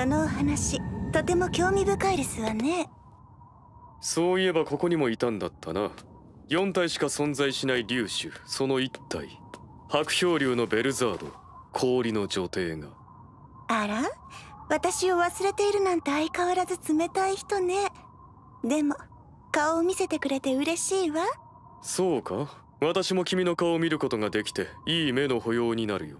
そのお話とても興味深いですわねそういえばここにもいたんだったな4体しか存在しない粒子その1体白氷流のベルザード氷の女帝があら私を忘れているなんて相変わらず冷たい人ねでも顔を見せてくれて嬉しいわそうか私も君の顔を見ることができていい目の保養になるよ